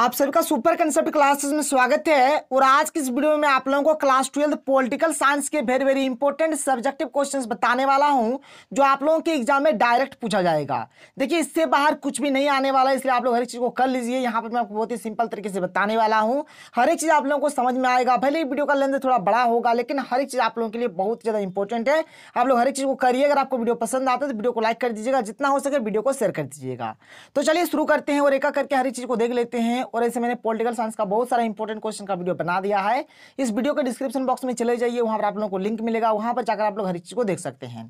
आप सभी का सुपर कंसेप्ट क्लासेस में स्वागत है और आज की इस वीडियो में आप लोगों को क्लास ट्वेल्थ पॉलिटिकल साइंस के very very important subjective questions बताने वाला हूं जो आप लोगों के एग्जाम में डायरेक्ट पूछा जाएगा देखिए इससे बाहर कुछ भी नहीं आने वाला है इसलिए आप लोग हर एक चीज़ को कर लीजिए यहाँ पर मैं आपको बहुत ही सिंपल तरीके से बताने वाला हूँ हर एक चीज़ आप लोगों को समझ में आएगा भले ही वीडियो का लेंथ थोड़ा बड़ा होगा लेकिन हर एक चीज़ आप लोगों के लिए बहुत ज़्यादा इंपॉर्टेंट है आप लोग हर एक चीज़ को करिए अगर आपको वीडियो पसंद आता है तो वीडियो को लाइक कर दीजिएगा जितना हो सके वीडियो को शेयर कर दीजिएगा तो चलिए शुरू करते हैं और एक करके हर एक चीज़ को देख लेते हैं हैं और ऐसे मैंने पॉलिटिकल साइंस का बहुत सारा इंपॉर्टेंट क्वेश्चन का वीडियो बना दिया है इस वीडियो के डिस्क्रिप्शन बॉक्स में चले जाइए वहां पर आप लोगों को लिंक मिलेगा वहां पर जाकर आप लोग हर चीज़ को देख सकते हैं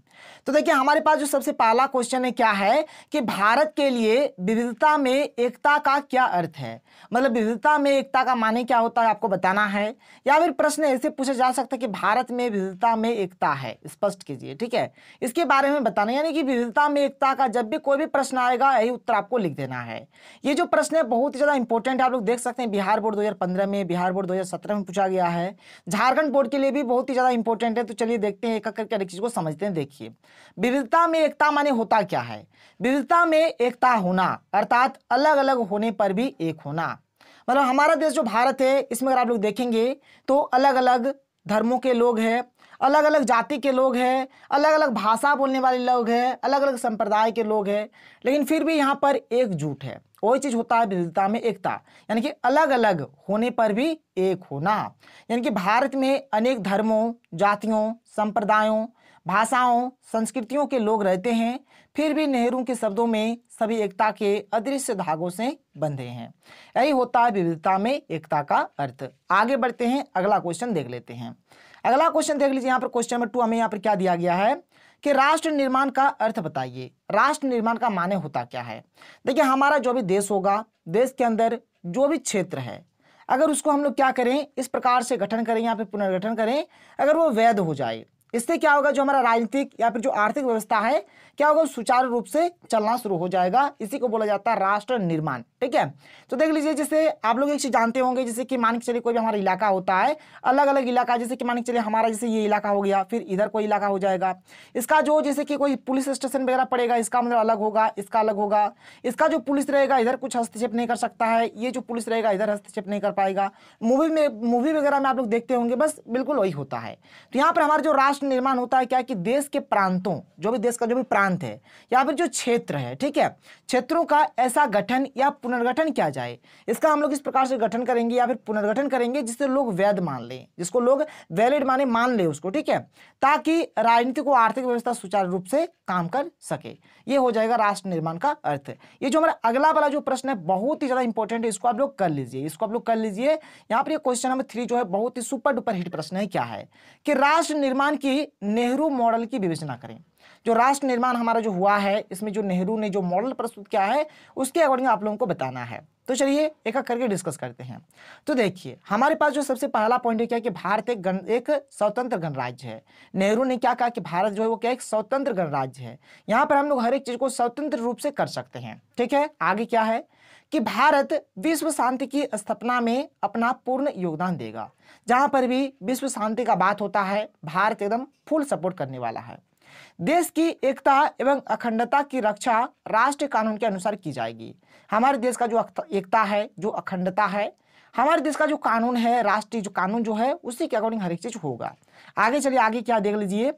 तो देखिए हमारे पास जो सबसे पहला क्वेश्चन है क्या है कि भारत के लिए विविधता में एकता का क्या अर्थ है मतलब विविधता में एकता का माने क्या होता है आपको बताना है या फिर प्रश्न ऐसे पूछा जा सकता है कि भारत में विविधता में एकता है स्पष्ट कीजिए ठीक है इसके बारे में बताना यानी कि विविधता में एकता का जब भी कोई भी प्रश्न आएगा यही उत्तर आपको लिख देना है ये जो प्रश्न है बहुत ही ज़्यादा इंपॉर्टेंट इंपॉर्टेंट आप लोग देख सकते हैं बिहार बोर्ड 2015 में बिहार बोर्ड 2017 में पूछा गया है झारखंड बोर्ड के लिए भी बहुत ही ज़्यादा इंपॉर्टेंट है तो चलिए देखते हैं एक एक करके हर चीज़ को समझते हैं देखिए विविधता में एकता माने होता क्या है विविधता में एकता होना अर्थात अलग अलग होने पर भी एक होना मतलब हमारा देश जो भारत है इसमें अगर आप लोग देखेंगे तो अलग अलग धर्मों के लोग हैं अलग अलग जाति के लोग हैं अलग अलग भाषा बोलने वाले लोग हैं अलग अलग संप्रदाय के लोग हैं लेकिन फिर भी यहाँ पर एकजुट है वही चीज़ होता है विविधता में एकता यानी कि अलग अलग होने पर भी एक होना यानी कि भारत में अनेक धर्मों जातियों संप्रदायों भाषाओं संस्कृतियों के लोग रहते हैं फिर भी नेहरू के शब्दों में सभी एकता के अदृश्य धागों से बंधे हैं यही होता है विविधता में एकता का अर्थ आगे बढ़ते हैं अगला क्वेश्चन देख लेते हैं अगला क्वेश्चन देख लीजिए यहाँ पर क्वेश्चन नंबर टू हमें यहाँ पर क्या दिया गया है कि राष्ट्र निर्माण का अर्थ बताइए राष्ट्र निर्माण का माने होता क्या है देखिए हमारा जो भी देश होगा देश के अंदर जो भी क्षेत्र है अगर उसको हम लोग क्या करें इस प्रकार से गठन करें या फिर पुनर्गठन करें अगर वो वैध हो जाए इससे क्या होगा जो हमारा राजनीतिक या फिर जो आर्थिक व्यवस्था है क्या होगा सुचारू रूप से चलना शुरू हो जाएगा इसी को बोला जाता है राष्ट्र निर्माण ठीक है तो देख लीजिए जैसे आप लोग एक चीज जानते होंगे जैसे कि मान के चलिए कोई भी हमारा इलाका होता है अलग अलग इलाका जैसे कि मान के चलिए हमारा जैसे ये इलाका हो गया फिर इधर कोई इलाका हो जाएगा इसका जो जैसे कि कोई पुलिस स्टेशन वगैरह पड़ेगा इसका मतलब अलग होगा इसका अलग होगा इसका जो पुलिस रहेगा इधर कुछ हस्तक्षेप नहीं कर सकता है ये जो पुलिस रहेगा इधर हस्तक्षेप नहीं कर पाएगा मूवी में मूवी वगैरह में आप लोग देखते होंगे बस बिल्कुल वही होता है तो यहाँ पर हमारा जो राष्ट्र निर्माण होता है क्या कि देश के प्रांतों जो भी देश का जो भी प्रांत है या फिर जो क्षेत्र है ठीक है क्षेत्रों का ऐसा गठन या पुनर्गठन किया जाए इसका हम लोग इस प्रकार से गठन करेंगे या फिर पुनर्गठन करेंगे जिससे लोग वैध मान लें जिसको लोग वैलिड माने मान लें उसको ठीक है ताकि राजनीति को आर्थिक व्यवस्था सुचारू रूप से काम कर सके ये हो जाएगा राष्ट्र निर्माण का अर्थ ये जो हमारा अगला वाला जो प्रश्न है बहुत ही ज़्यादा इंपॉर्टेंट है इसको आप लोग कर लीजिए इसको आप लोग कर लीजिए यहाँ पर क्वेश्चन नंबर थ्री जो है बहुत ही सुपर डुपर हिट प्रश्न है क्या है कि राष्ट्र निर्माण की नेहरू मॉडल की विवेचना करें जो राष्ट्र निर्माण हमारा जो हुआ है इसमें जो नेहरू ने जो मॉडल प्रस्तुत किया है उसके अकॉर्डिंग आप लोगों को बताना है तो चलिए एक एक करके डिस्कस करते हैं तो देखिए हमारे पास जो सबसे पहला पॉइंट है क्या कि भारत एक गण एक स्वतंत्र गणराज्य है नेहरू ने क्या कहा कि भारत जो है वो क्या एक स्वतंत्र गणराज्य है यहाँ पर हम लोग हर एक चीज़ को स्वतंत्र रूप से कर सकते हैं ठीक है आगे क्या है कि भारत विश्व शांति की स्थापना में अपना पूर्ण योगदान देगा जहां पर भी विश्व शांति का बात होता है भारत एकदम फुल सपोर्ट करने वाला है देश की एकता एवं अखंडता की रक्षा राष्ट्रीय कानून के अनुसार की जाएगी हमारे देश का जो एकता है जो अखंडता है हमारे देश का जो कानून है राष्ट्रीय जो कानून जो है उसी के अकॉर्डिंग हर एक चीज होगा आगे चलिए आगे क्या देख लीजिए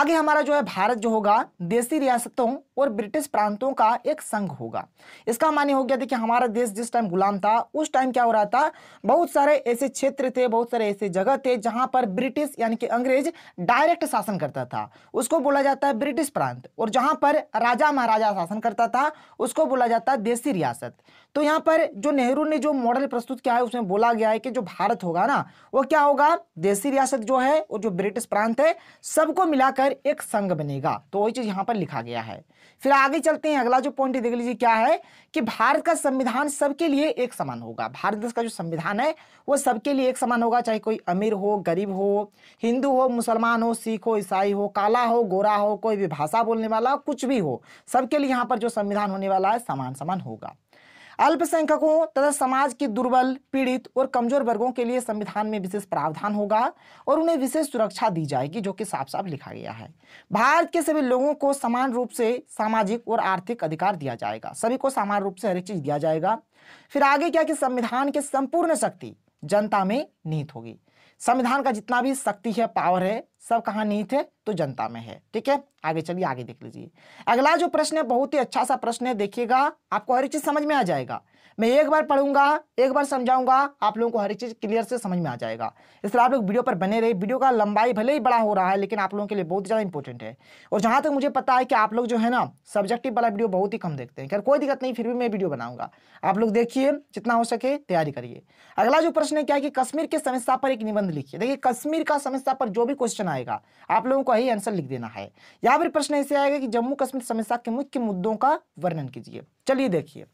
आगे हमारा जो है भारत जो होगा देशी रियासतों और ब्रिटिश प्रांतों का एक संघ होगा इसका मान्य हो गया देखिए हमारा देश जिस टाइम गुलाम था उस टाइम क्या हो रहा था बहुत सारे ऐसे क्षेत्र थे बहुत सारे ऐसे जगह थे जहां पर ब्रिटिश यानी कि अंग्रेज डायरेक्ट शासन करता था उसको बोला जाता है ब्रिटिश प्रांत और जहां पर राजा महाराजा शासन करता था उसको बोला जाता है देशी रियासत तो यहाँ पर जो नेहरू ने जो मॉडल प्रस्तुत किया है उसमें बोला गया है कि जो भारत होगा ना वो क्या होगा देशी रियासत जो है और जो ब्रिटिश प्रांत है सबको मिलाकर एक संघ बनेगा तो वही चीज यहाँ पर लिखा गया है फिर आगे चलते हैं अगला जो पॉइंट देख लीजिए क्या है कि भारत का संविधान सबके लिए एक समान होगा भारत देश का जो संविधान है वो सबके लिए एक समान होगा चाहे कोई अमीर हो गरीब हो हिंदू हो मुसलमान हो सिख हो ईसाई हो काला हो गोरा हो कोई भी भाषा बोलने वाला कुछ भी हो सबके लिए यहाँ पर जो संविधान होने वाला है समान समान होगा अल्पसंख्यकों तथा समाज के दुर्बल पीड़ित और कमजोर वर्गों के लिए संविधान में विशेष प्रावधान होगा और उन्हें विशेष सुरक्षा दी जाएगी जो कि साफ साफ लिखा गया है भारत के सभी लोगों को समान रूप से सामाजिक और आर्थिक अधिकार दिया जाएगा सभी को समान रूप से हर एक चीज दिया जाएगा फिर आगे क्या कि संविधान की संपूर्ण शक्ति जनता में निहित होगी संविधान का जितना भी शक्ति है पावर है सब कहाँ नहीं थे तो जनता में है ठीक है आगे चलिए आगे देख लीजिए अगला जो प्रश्न है बहुत ही अच्छा सा प्रश्न है देखिएगा आपको हर चीज समझ में आ जाएगा मैं एक बार पढ़ूंगा एक बार समझाऊंगा आप लोगों को हर चीज क्लियर से समझ में आ जाएगा इसलिए आप लोग वीडियो पर बने रहे वीडियो का लंबाई भले ही बड़ा हो रहा है लेकिन आप लोगों के लिए बहुत ज्यादा इंपॉर्टेंट है और जहां तक मुझे पता है कि आप लोग जो है ना सब्जेक्टिव वाला वीडियो बहुत ही कम देखते हैं खैर कोई दिक्कत नहीं फिर भी मैं वीडियो बनाऊंगा आप लोग देखिए जितना हो सके तैयारी करिए अगला जो प्रश्न है क्या कि कश्मीर के समस्या पर एक निबंध लिखिए देखिए कश्मीर का समस्या पर जो भी क्वेश्चन आए आएगा आप लोगों को यही आंसर लिख देना है या फिर प्रश्न ऐसे आएगा कि जम्मू कश्मीर समस्या के मुख्य मुद्दों का वर्णन कीजिए चलिए देखिए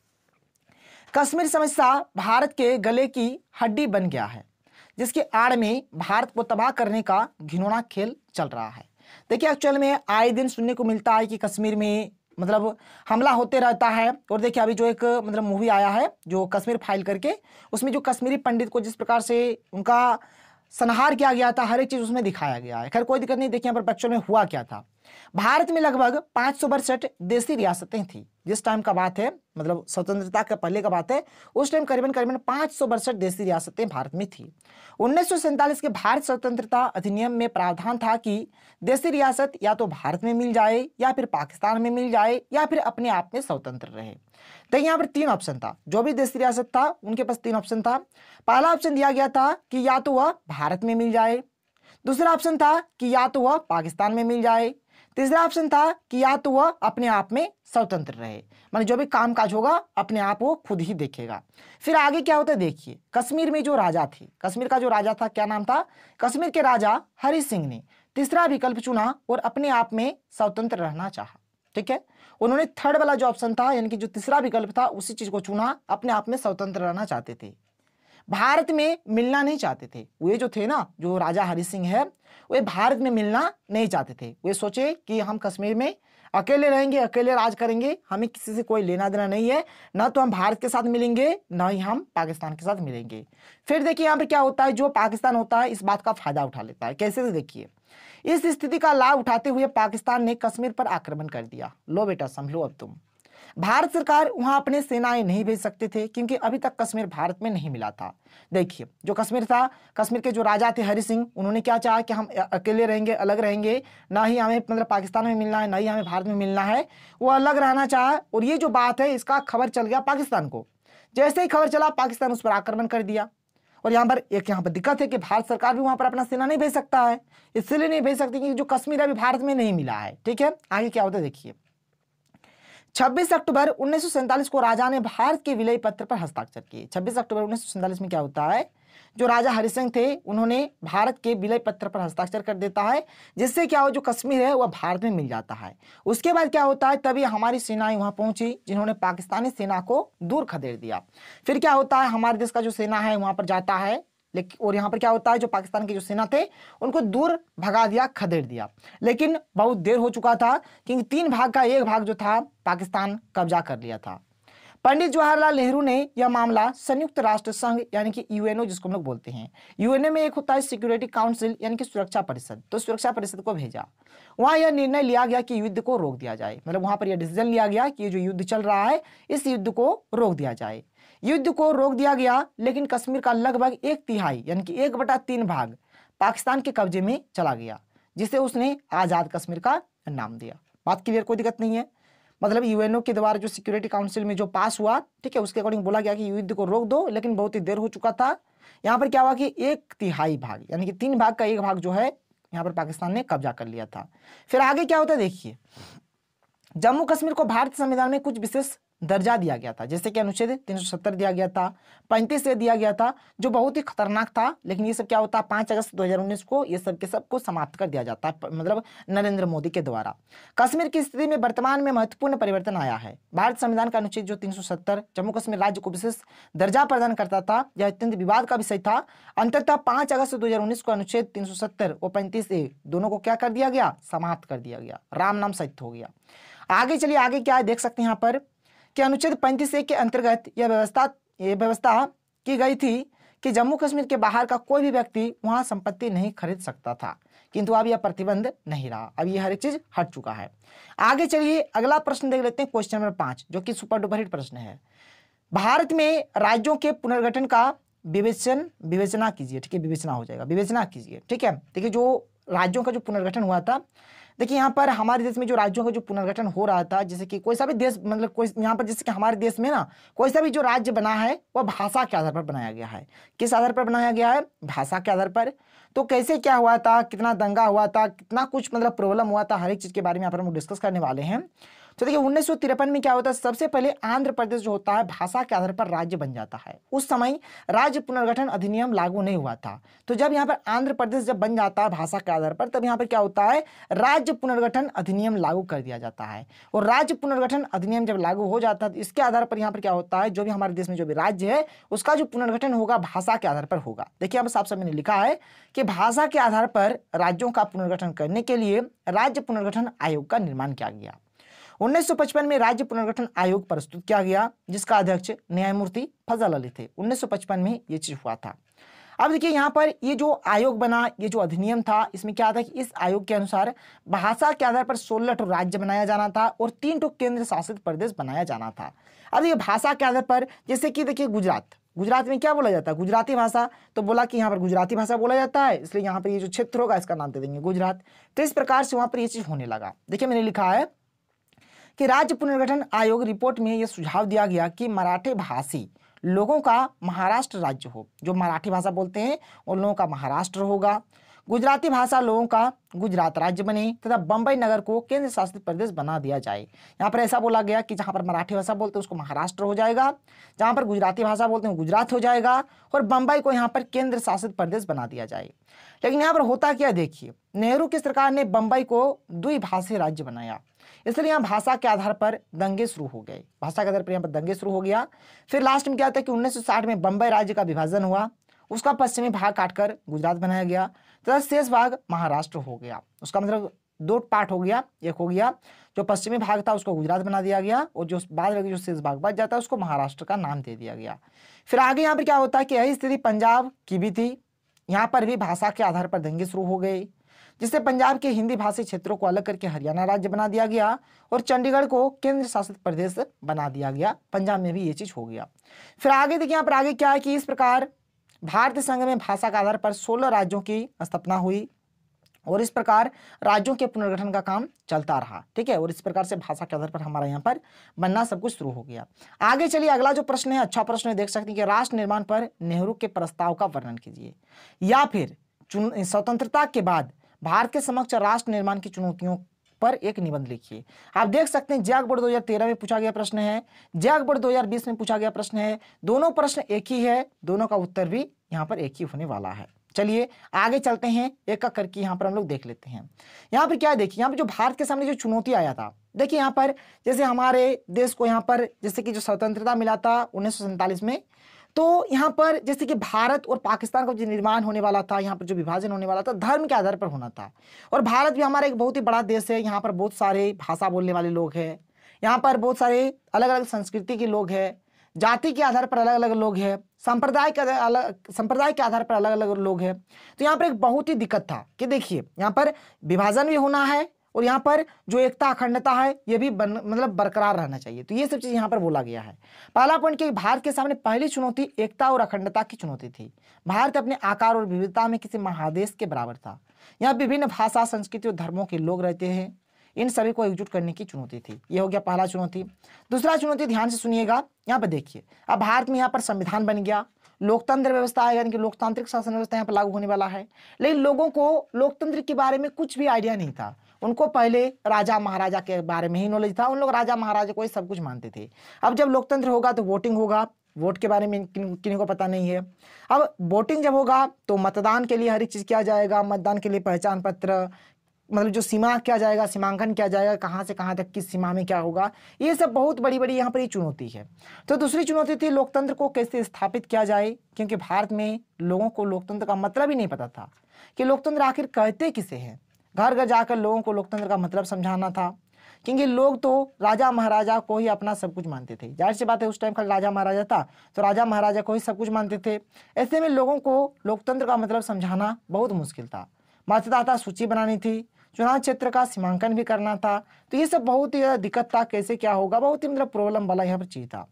कश्मीर समस्या भारत के गले की हड्डी बन गया है जिसके आड़ में भारत को तबाह करने का घिनौना खेल चल रहा है देखिए एक्चुअल में आए दिन सुनने को मिलता है कि कश्मीर में मतलब हमला होते रहता है और देखिए अभी जो एक मतलब मूवी आया है जो कश्मीर फाइल करके उसमें जो कश्मीरी पंडित को जिस प्रकार से उनका संहार किया गया था हर एक चीज़ उसमें दिखाया गया है खैर कोई दिक्कत नहीं देखिए यहाँ पर बच्चों में हुआ क्या था भारत में लगभग पांच सौ बरसठ देशी रियासतें थी जिस टाइम का बात है मतलब स्वतंत्रता के पहले का बात है उस टाइम करीबन करीबन पांच सौ बरसठ देशी रियासतें भारत में थी उन्नीस के भारत स्वतंत्रता अधिनियम में प्रावधान था कि देशी रियासत या तो भारत में मिल जाए या फिर पाकिस्तान में मिल जाए या फिर अपने आप में स्वतंत्र रहे तो यहाँ पर तीन ऑप्शन था जो भी देशी रियासत था उनके पास तीन ऑप्शन था पहला ऑप्शन दिया गया था कि या तो वह भारत में मिल जाए दूसरा ऑप्शन था कि या तो वह पाकिस्तान में मिल जाए तीसरा ऑप्शन था कि या तो वह अपने आप में स्वतंत्र रहे मतलब जो भी काम काज होगा अपने आप वो खुद ही देखेगा फिर आगे क्या होता है देखिए कश्मीर में जो राजा थे कश्मीर का जो राजा था क्या नाम था कश्मीर के राजा हरि सिंह ने तीसरा विकल्प चुना और अपने आप में स्वतंत्र रहना चाहा ठीक है उन्होंने थर्ड वाला जो ऑप्शन था यानी कि जो तीसरा विकल्प था उसी चीज को चुना अपने आप में स्वतंत्र रहना चाहते थे भारत में मिलना नहीं चाहते थे वे जो थे ना जो राजा हरि सिंह है वे भारत में मिलना नहीं चाहते थे वे सोचे कि हम कश्मीर में अकेले रहेंगे अकेले राज करेंगे हमें किसी से कोई लेना देना नहीं है ना तो हम भारत के साथ मिलेंगे ना ही हम पाकिस्तान के साथ मिलेंगे फिर देखिए यहाँ पे क्या होता है जो पाकिस्तान होता है इस बात का फायदा उठा लेता है कैसे देखिए इस स्थिति का लाभ उठाते हुए पाकिस्तान ने कश्मीर पर आक्रमण कर दिया लो बेटा संभलो अब तुम भारत सरकार वहां अपने सेनाएं नहीं भेज सकते थे क्योंकि अभी तक कश्मीर भारत में नहीं मिला था देखिए जो कश्मीर था कश्मीर के जो राजा थे हरि सिंह उन्होंने क्या चाहा कि हम अकेले रहेंगे अलग रहेंगे ना ही हमें मतलब पाकिस्तान में मिलना है ना ही हमें भारत में मिलना है वो अलग रहना चाह और ये जो बात है इसका खबर चल गया पाकिस्तान को जैसे ही खबर चला पाकिस्तान उस पर आक्रमण कर दिया और यहाँ पर एक यहाँ पर दिक्कत है कि भारत सरकार भी वहाँ पर अपना सेना नहीं भेज सकता है इसलिए नहीं भेज सकती क्योंकि जो कश्मीर अभी भारत में नहीं मिला है ठीक है आगे क्या होता है देखिए 26 अक्टूबर उन्नीस को राजा ने भारत के विलय पत्र पर हस्ताक्षर किए 26 अक्टूबर उन्नीस में क्या होता है जो राजा हरिसिंह थे उन्होंने भारत के विलय पत्र पर हस्ताक्षर कर देता है जिससे क्या हो जो कश्मीर है वह भारत में मिल जाता है उसके बाद क्या होता है तभी हमारी सेनाएं वहां पहुंची जिन्होंने पाकिस्तानी सेना को दूर खदेड़ दिया फिर क्या होता है हमारे देश का जो सेना है वहां पर जाता है लेकिन और यहाँ पर क्या होता है जो पाकिस्तान की जो सेना थे उनको दूर भगा दिया खदेड़ दिया लेकिन बहुत देर हो चुका था क्योंकि तीन भाग का एक भाग जो था पाकिस्तान कब्जा कर लिया था पंडित जवाहरलाल नेहरू ने यह मामला संयुक्त राष्ट्र संघ यानी कि यूएनओ जिसको हम लोग बोलते हैं यूएनओ में एक होता है सिक्योरिटी काउंसिल यानी कि सुरक्षा परिषद तो सुरक्षा परिषद को भेजा वहां यह निर्णय लिया गया कि युद्ध को रोक दिया जाए मतलब वहां पर यह डिसीजन लिया गया कि जो युद्ध चल रहा है इस युद्ध को रोक दिया जाए युद्ध को रोक दिया गया लेकिन कश्मीर का लगभग एक तिहाई यानी कि एक बटा तीन भाग पाकिस्तान के कब्जे में चला गया जिसे उसने आज़ाद कश्मीर का नाम दिया बात क्लियर कोई दिक्कत नहीं है मतलब यूएनओ के द्वारा जो सिक्योरिटी काउंसिल में जो पास हुआ ठीक है उसके अकॉर्डिंग बोला गया कि युद्ध को रोक दो लेकिन बहुत ही देर हो चुका था यहाँ पर क्या हुआ कि एक तिहाई भाग यानी कि तीन भाग का एक भाग जो है यहाँ पर पाकिस्तान ने कब्जा कर लिया था फिर आगे क्या होता है देखिए जम्मू कश्मीर को भारतीय संविधान में कुछ विशेष दर्जा दिया गया था जैसे कि अनुच्छेद 370 दिया गया था पैंतीस ए दिया गया था जो बहुत ही खतरनाक था लेकिन ये सब क्या होता है पांच अगस्त 2019 को ये सब के सब को समाप्त कर दिया जाता है मतलब नरेंद्र मोदी के द्वारा कश्मीर की स्थिति में वर्तमान में महत्वपूर्ण परिवर्तन आया है भारत संविधान का अनुच्छेद जो सत्तर जम्मू कश्मीर राज्य को विशेष दर्जा प्रदान करता था यह अत्यंत विवाद का विषय था अंततः पांच अगस्त उन्नीस को अनुच्छेद सत्तर और पैंतीस ए दोनों को क्या कर दिया गया समाप्त कर दिया गया राम नाम सहित हो गया आगे चलिए आगे क्या है देख सकते हैं यहाँ पर कि अनुच्छेद पैंतीस ए के अंतर्गत यह व्यवस्था ये व्यवस्था की गई थी कि जम्मू कश्मीर के बाहर का कोई भी व्यक्ति वहाँ संपत्ति नहीं खरीद सकता था किंतु अब यह प्रतिबंध नहीं रहा अब यह हर एक चीज हट चुका है आगे चलिए अगला प्रश्न देख लेते हैं क्वेश्चन नंबर पांच जो कि सुपर डुपर हिट प्रश्न है भारत में राज्यों के पुनर्गठन का विवेचन विवेचना कीजिए ठीक है विवेचना हो जाएगा विवेचना कीजिए ठीक है देखिए जो राज्यों का जो पुनर्गठन हुआ था देखिए यहाँ पर हमारे देश में जो राज्यों का जो पुनर्गठन हो रहा था जैसे कि कोई सा भी देश मतलब कोई यहाँ पर जैसे कि हमारे देश में ना कोई सा भी जो राज्य बना है वह भाषा के आधार पर बनाया गया है किस आधार पर बनाया गया है भाषा के आधार पर तो कैसे क्या हुआ था कितना दंगा हुआ था कितना कुछ मतलब प्रॉब्लम हुआ था हर एक चीज़ के बारे में यहाँ पर हम डिस्कस करने वाले हैं तो देखिए उन्नीस में क्या होता है सबसे पहले आंध्र प्रदेश जो होता है भाषा के आधार पर राज्य बन जाता है उस समय राज्य पुनर्गठन अधिनियम लागू नहीं हुआ था तो जब यहाँ पर आंध्र प्रदेश जब बन जाता है भाषा के आधार पर तब यहाँ पर क्या होता है राज्य पुनर्गठन अधिनियम लागू कर दिया जाता है और राज्य पुनर्गठन अधिनियम जब लागू हो जाता है तो इसके आधार पर यहाँ पर क्या होता है जो भी हमारे देश में जो भी राज्य है उसका जो पुनर्गठन होगा भाषा के आधार पर होगा देखिए अब साफ ने लिखा है कि भाषा के आधार पर राज्यों का पुनर्गठन करने के लिए राज्य पुनर्गठन आयोग का निर्माण किया गया 1955 में राज्य पुनर्गठन आयोग प्रस्तुत किया गया जिसका अध्यक्ष न्यायमूर्ति फजल अली थे 1955 में ये चीज हुआ था अब देखिए यहाँ पर ये जो आयोग बना ये जो अधिनियम था इसमें क्या था कि इस आयोग के अनुसार भाषा के आधार पर सोलह टो राज्य बनाया जाना था और तीन टो केंद्र शासित प्रदेश बनाया जाना था अब ये भाषा के आधार पर जैसे कि देखिए गुजरात गुजरात में क्या बोला जाता है गुजराती भाषा तो बोला कि यहाँ पर गुजराती भाषा बोला जाता है इसलिए यहाँ पर ये जो क्षेत्र होगा इसका नाम दे देंगे गुजरात तो इस प्रकार से वहाँ पर ये चीज़ होने लगा देखिए मैंने लिखा है कि राज्य पुनर्गठन आयोग रिपोर्ट में यह सुझाव दिया गया कि मराठे भाषी लोगों का महाराष्ट्र राज्य हो जो मराठी भाषा बोलते हैं उन लोगों का महाराष्ट्र होगा गुजराती भाषा लोगों का गुजरात राज्य बने तथा बम्बई नगर को केंद्र शासित प्रदेश बना दिया जाए यहाँ पर ऐसा बोला गया कि जहाँ पर मराठी भाषा बोलते हैं उसको महाराष्ट्र हो जाएगा जहाँ पर गुजराती भाषा बोलते हैं गुजरात हो जाएगा और बम्बई को यहाँ पर केंद्र शासित प्रदेश बना दिया जाए लेकिन यहाँ पर होता क्या देखिए नेहरू की सरकार ने बम्बई को द्विभाषी राज्य बनाया इसलिए यहाँ भाषा के आधार पर दंगे शुरू हो गए भाषा के आधार पर यहाँ पर दंगे शुरू हो गया फिर लास्ट में क्या होता है कि 1960 में बम्बई राज्य का विभाजन हुआ उसका पश्चिमी भाग काटकर गुजरात बनाया गया तथा शेष भाग महाराष्ट्र हो गया उसका मतलब दो पार्ट हो गया एक हो गया जो पश्चिमी भाग था उसको गुजरात बना दिया गया और जो बाद जो शेष भाग बच जाता है उसको महाराष्ट्र का नाम दे दिया गया फिर आगे यहाँ पर क्या होता है कि यही स्थिति पंजाब की भी थी यहाँ पर भी भाषा के आधार पर दंगे शुरू हो गए जिससे पंजाब के हिंदी भाषी क्षेत्रों को अलग करके हरियाणा राज्य बना दिया गया और चंडीगढ़ को केंद्र शासित प्रदेश बना दिया गया पंजाब में भी ये चीज हो गया फिर आगे देखिए यहाँ पर आगे क्या है कि इस प्रकार भारतीय संघ में भाषा के आधार पर सोलह राज्यों की स्थापना हुई और इस प्रकार राज्यों के पुनर्गठन का काम चलता रहा ठीक है और इस प्रकार से भाषा के आधार पर हमारा यहाँ पर बनना सब कुछ शुरू हो गया आगे चलिए अगला जो प्रश्न है अच्छा प्रश्न है देख सकते हैं कि राष्ट्र निर्माण पर नेहरू के प्रस्ताव का वर्णन कीजिए या फिर स्वतंत्रता के बाद भारत के समक्ष राष्ट्र निर्माण की चुनौतियों पर एक निबंध लिखिए आप देख सकते हैं जैक बोर्ड 2013 में पूछा गया प्रश्न है जैक बोर्ड 2020 में पूछा गया प्रश्न है दोनों प्रश्न एक ही है दोनों का उत्तर भी यहाँ पर एक ही होने वाला है चलिए आगे चलते हैं एक एक करके यहाँ पर हम लोग देख लेते हैं यहाँ पर क्या देखिए यहाँ पर जो भारत के सामने जो चुनौती आया था देखिए यहाँ पर जैसे हमारे देश को यहाँ पर जैसे कि जो स्वतंत्रता मिला था उन्नीस में तो यहाँ पर जैसे कि भारत और पाकिस्तान का जो निर्माण होने वाला था यहाँ पर जो विभाजन होने वाला था धर्म के आधार पर होना था और भारत भी हमारा एक बहुत ही बड़ा देश है यहाँ पर बहुत सारे भाषा बोलने वाले लोग हैं यहाँ पर बहुत सारे अलग अलग संस्कृति के लोग हैं जाति के आधार पर अलग अलग लोग हैं संप्रदाय के अलग संप्रदाय के आधार पर अलग अलग लोग हैं तो यहाँ पर एक बहुत ही दिक्कत था कि देखिए यहाँ पर विभाजन भी होना है और यहाँ पर जो एकता अखंडता है ये भी बन, मतलब बरकरार रहना चाहिए तो ये सब चीज़ यहाँ पर बोला गया है पहला पॉइंट कि भारत के सामने पहली चुनौती एकता और अखंडता की चुनौती थी भारत अपने आकार और विविधता में किसी महादेश के बराबर था यहाँ विभिन्न भाषा संस्कृति और धर्मों के लोग रहते हैं इन सभी को एकजुट करने की चुनौती थी ये हो गया पहला चुनौती दूसरा चुनौती ध्यान से सुनिएगा यहाँ पर देखिए अब भारत में यहाँ पर संविधान बन गया लोकतंत्र व्यवस्था है यानी कि लोकतांत्रिक शासन व्यवस्था यहाँ पर लागू होने वाला है लेकिन लोगों को लोकतंत्र के बारे में कुछ भी आइडिया नहीं था उनको पहले राजा महाराजा के बारे में ही नॉलेज था उन लोग राजा महाराजा को ही सब कुछ मानते थे अब जब लोकतंत्र होगा तो वोटिंग होगा वोट के बारे में किन किन्हीं को पता नहीं है अब वोटिंग जब होगा तो मतदान के लिए हर एक चीज़ किया जाएगा मतदान के लिए पहचान पत्र मतलब जो सीमा क्या जाएगा सीमांकन क्या जाएगा कहाँ से कहाँ तक किस सीमा में क्या होगा ये सब बहुत बड़ी बड़ी यहाँ पर ये चुनौती है तो दूसरी चुनौती थी लोकतंत्र को कैसे स्थापित किया जाए क्योंकि भारत में लोगों को लोकतंत्र का मतलब ही नहीं पता था कि लोकतंत्र आखिर कहते किसे हैं घर घर जाकर लोगों को लोकतंत्र का मतलब समझाना था क्योंकि लोग तो राजा महाराजा को ही अपना सब कुछ मानते थे जाहिर सी बात है उस टाइम का राजा महाराजा था तो राजा महाराजा को ही सब कुछ मानते थे ऐसे में लोगों को लोकतंत्र का मतलब समझाना बहुत मुश्किल था मतदाता सूची बनानी थी चुनाव क्षेत्र का सीमांकन भी करना था तो ये सब बहुत ही ज़्यादा दिक्कत था कैसे क्या होगा बहुत ही मतलब प्रॉब्लम वाला यहाँ पर चीज था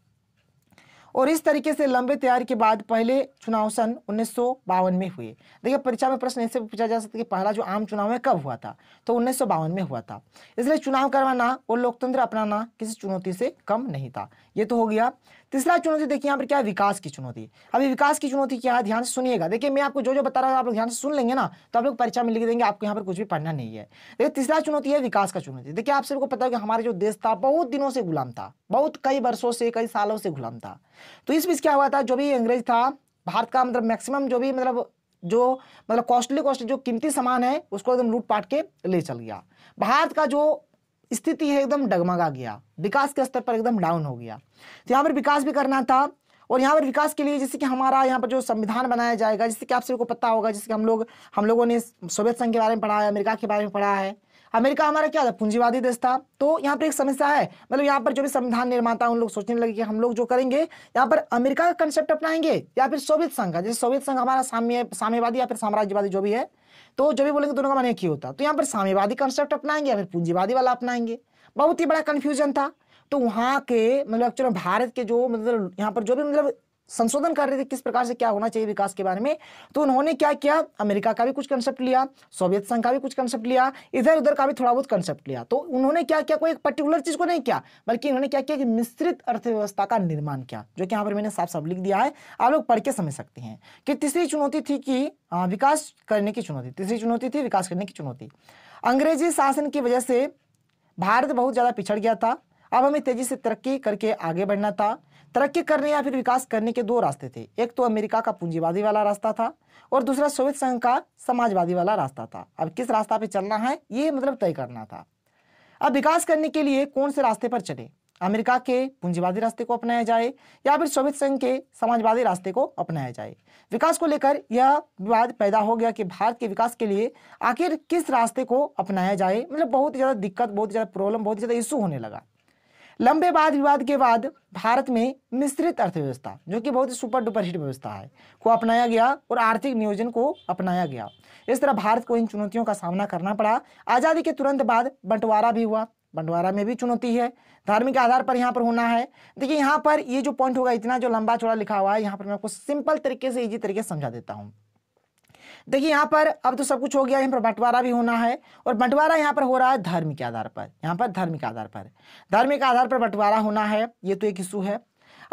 और इस तरीके से लंबे तैयारी के बाद पहले चुनाव सन उन्नीस में हुए देखिए परीक्षा में प्रश्न ऐसे पूछा जा सकता है कि पहला जो आम चुनाव है कब हुआ था तो उन्नीस में हुआ था इसलिए चुनाव करवाना और लोकतंत्र अपनाना किसी चुनौती से कम नहीं था ये तो हो गया तीसरा चुनौती देखिए यहाँ पर क्या है विकास की चुनौती अभी विकास की चुनौती क्या है ध्यान से सुनिएगा देखिए मैं आपको जो जो बता रहा हूँ आप लोग ध्यान से सुन लेंगे ना तो आप लोग परीक्षा में लिख देंगे आपको यहाँ पर कुछ भी पढ़ना नहीं है देखिए तीसरा चुनौती है विकास का चुनौती देखिए आप सबको पता है कि हमारा जो देश था बहुत दिनों से गुलाम था बहुत कई वर्षों से कई सालों से गुलाम था तो इस बीच क्या हुआ था जो भी अंग्रेज था भारत का मतलब मैक्सिमम जो भी मतलब जो मतलब कॉस्टली कॉस्टली जो कीमती सामान है उसको एकदम लूट पाट के ले चल गया भारत का जो स्थिति है एकदम डगमगा गया विकास के स्तर पर एकदम डाउन हो गया तो यहाँ पर विकास भी करना था और यहाँ पर विकास के लिए जैसे कि हमारा यहाँ पर जो संविधान बनाया जाएगा जिससे कि आप सभी को पता होगा जिससे हम लोग हम लोगों ने सोवियत संघ के बारे में पढ़ा है अमेरिका के बारे में पढ़ा है अमेरिका हमारा क्या था पूंजीवादी देश था तो यहाँ पर एक समस्या है मतलब यहाँ पर जो भी संविधान निर्माता उन लोग सोचने लगे कि हम लोग जो करेंगे यहाँ पर अमेरिका का कंसेप्ट अपनाएंगे या फिर सोवियत संघ का जैसे सोवियत संघ हमारा साम्य साम्यवादी या फिर साम्राज्यवादी जो भी है तो जो भी बोलेंगे दोनों का मन एक ही होता तो यहाँ पर साम्यवादी कंसेप्ट अपनाएंगे या फिर पूंजीवादी वाला अपनाएंगे बहुत ही बड़ा कन्फ्यूजन था तो वहाँ के मतलब एक्चुअली भारत के जो मतलब यहाँ पर जो भी मतलब संशोधन कर रहे थे किस प्रकार से क्या होना चाहिए विकास के बारे में तो उन्होंने क्या किया अमेरिका का भी कुछ कंसेप्ट लिया सोवियत संघ का भी कुछ कंसेप्ट लिया इधर उधर का भी थोड़ा बहुत कंसेप्ट लिया तो उन्होंने क्या किया कोई एक पर्टिकुलर चीज को नहीं किया बल्कि उन्होंने क्या किया कि मिश्रित अर्थव्यवस्था का निर्माण किया जो कि यहाँ पर मैंने साफ साफ लिख दिया है आप लोग पढ़ के समझ सकते हैं कि तीसरी चुनौती थी कि विकास करने की चुनौती तीसरी चुनौती थी विकास करने की चुनौती अंग्रेजी शासन की वजह से भारत बहुत ज़्यादा पिछड़ गया था अब हमें तेजी से तरक्की करके आगे बढ़ना था तरक्की करने या फिर विकास करने के दो रास्ते थे एक तो अमेरिका का पूंजीवादी वाला रास्ता था और दूसरा सोवियत संघ का समाजवादी वाला रास्ता था अब किस रास्ता पे चलना है ये मतलब तय करना था अब विकास करने के लिए कौन से रास्ते पर चले अमेरिका के पूंजीवादी रास्ते को अपनाया जाए या फिर सोवियत संघ के समाजवादी रास्ते को अपनाया जाए विकास को लेकर यह विवाद पैदा हो गया कि भारत के विकास के लिए आखिर किस रास्ते को अपनाया जाए मतलब बहुत ज़्यादा दिक्कत बहुत ज़्यादा प्रॉब्लम बहुत ज़्यादा इशू होने लगा लंबे वाद विवाद के बाद भारत में मिश्रित अर्थव्यवस्था जो कि बहुत ही सुपर डुपर हिट व्यवस्था है को अपनाया गया और आर्थिक नियोजन को अपनाया गया इस तरह भारत को इन चुनौतियों का सामना करना पड़ा आज़ादी के तुरंत बाद बंटवारा भी हुआ बंटवारा में भी चुनौती है धार्मिक आधार पर यहाँ पर होना है देखिए यहाँ पर ये जो पॉइंट होगा इतना जो लंबा चौड़ा लिखा हुआ है यहाँ पर मैं आपको सिंपल तरीके से इजी तरीके से समझा देता हूँ देखिए यहाँ पर अब तो सब कुछ हो गया यहाँ पर बंटवारा भी होना है और बंटवारा यहाँ पर हो रहा है धर्म के आधार पर यहाँ पर धर्म के आधार पर धर्म के आधार पर बंटवारा होना है ये तो एक इशू है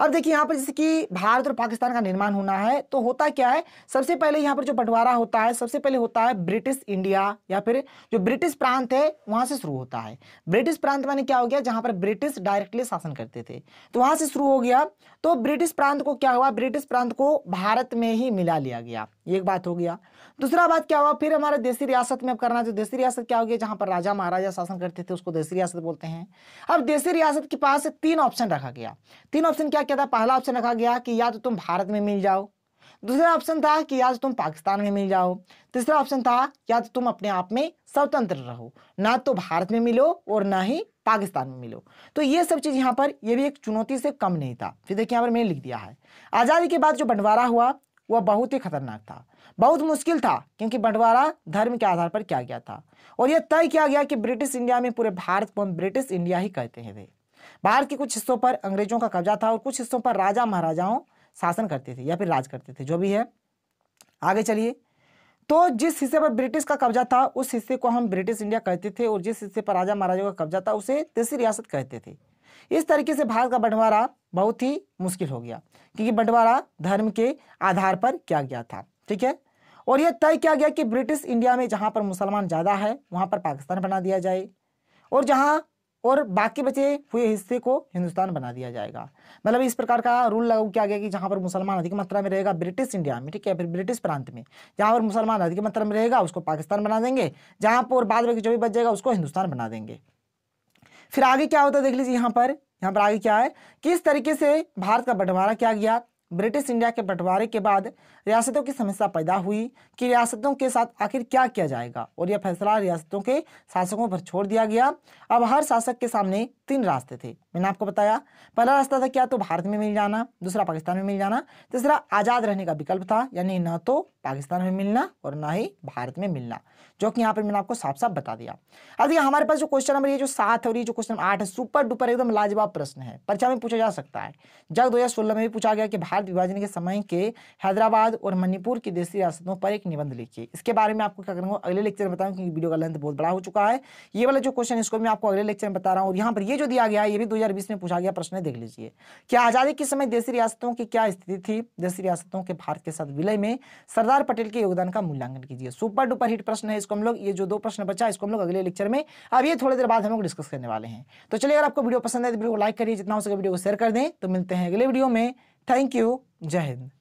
अब देखिए यहाँ पर जैसे कि भारत और पाकिस्तान का निर्माण होना है तो होता क्या है सबसे पहले यहाँ पर जो बंटवारा होता है सबसे पहले होता है ब्रिटिश इंडिया या फिर जो ब्रिटिश प्रांत है वहाँ से शुरू होता है ब्रिटिश प्रांत माने क्या हो गया जहाँ पर ब्रिटिश डायरेक्टली शासन करते थे तो वहाँ से शुरू हो गया तो ब्रिटिश प्रांत को क्या हुआ ब्रिटिश प्रांत को भारत में ही मिला लिया गया एक बात हो गया दूसरा बात क्या हुआ फिर हमारे देसी रियासत में अब करना जो तो देसी रियासत क्या हो गया जहां पर राजा महाराजा शासन करते थे उसको देसी रियासत बोलते हैं अब देसी रियासत के पास तीन ऑप्शन रखा गया तीन ऑप्शन क्या क्या था पहला ऑप्शन रखा गया कि या तो तुम भारत में मिल जाओ दूसरा ऑप्शन था कि या तो तुम पाकिस्तान में मिल जाओ तीसरा ऑप्शन था या तो तुम अपने आप में स्वतंत्र रहो ना तो भारत में मिलो और ना ही पाकिस्तान में मिलो तो ये सब चीज़ यहाँ पर ये भी एक चुनौती से कम नहीं था फिर देखिए यहाँ पर मैंने लिख दिया है आज़ादी के बाद जो बंटवारा हुआ वह बहुत ही खतरनाक था बहुत मुश्किल था क्योंकि बंटवारा धर्म के आधार पर किया गया था और यह तय किया गया कि ब्रिटिश इंडिया में पूरे भारत को हम ब्रिटिश इंडिया ही कहते हैं वे भारत के कुछ हिस्सों पर अंग्रेजों का कब्जा था और कुछ हिस्सों पर राजा महाराजाओं शासन करते थे या फिर राज करते थे जो भी है आगे चलिए तो जिस हिस्से पर ब्रिटिश का कब्जा था उस हिस्से को हम ब्रिटिश इंडिया कहते थे और जिस हिस्से पर राजा महाराजा का कब्जा था उसे तीसरी रियासत कहते थे इस तरीके से भारत का बंटवारा बहुत ही मुश्किल हो गया क्योंकि बंटवारा धर्म के आधार पर किया गया था ठीक है और यह तय किया गया कि ब्रिटिश इंडिया में जहां पर मुसलमान ज़्यादा है वहां पर पाकिस्तान बना दिया जाए और जहां और बाकी बचे हुए हिस्से को हिंदुस्तान बना दिया जाएगा मतलब इस प्रकार का रूल लागू किया गया कि जहां पर मुसलमान अधिक मात्रा में रहेगा ब्रिटिश इंडिया में ठीक है फिर ब्रिटिश प्रांत में जहां पर मुसलमान अधिक मात्रा में रहेगा उसको पाकिस्तान बना देंगे जहां पर बाद में जो भी बच जाएगा उसको हिंदुस्तान बना देंगे फिर आगे क्या होता है देख लीजिए यहाँ पर यहाँ पर आगे क्या है किस तरीके से भारत का बंटवारा किया गया ब्रिटिश इंडिया के बंटवारे के बाद रियासतों की समस्या पैदा हुई कि रियासतों के साथ आखिर क्या किया जाएगा और यह फैसला रियासतों के शासकों पर छोड़ दिया गया अब हर शासक के सामने तीन रास्ते थे मैंने आपको बताया पहला रास्ता था क्या तो भारत में मिल जाना दूसरा पाकिस्तान में मिल जाना तीसरा आज़ाद रहने का विकल्प था यानी न तो पाकिस्तान में मिलना और ना ही भारत में मिलना जो कि यहाँ पर मैंने आपको साफ साफ बता दिया अब ये हमारे पास जो क्वेश्चन नंबर ये जो सात है और ये जो क्वेश्चन आठ है सुपर डुपर एकदम लाजवाब प्रश्न है परीक्षा में पूछा जा सकता है जग दो में भी पूछा गया कि भारत भारत विभाजन के समय के हैदराबाद और मणिपुर की देशी रियासतों पर एक निबंध लिखिए इसके बारे में आपको क्या करूँगा अगले लेक्चर में बताऊँ क्योंकि वीडियो का लेंथ बहुत बड़ा हो चुका है ये वाला जो क्वेश्चन इसको मैं आपको अगले लेक्चर में बता रहा हूँ और यहाँ पर ये जो दिया गया है ये भी दो में पूछा गया प्रश्न देख लीजिए क्या आज़ादी के समय देशी रियासतों की क्या स्थिति थी देशी रियासतों के भारत के साथ विलय में सरदार पटेल के योगदान का मूल्यांकन कीजिए सुपर डुपर हिट प्रश्न है इसको हम लोग ये जो दो प्रश्न बचा इसको हम लोग अगले लेक्चर में अब ये थोड़ी देर बाद हम लोग डिस्कस करने वाले हैं तो चलिए अगर आपको वीडियो पसंद है तो वीडियो को लाइक करिए जितना हो सके वीडियो को शेयर कर दें तो मिलते हैं अगले वीडियो में Thank you. Jai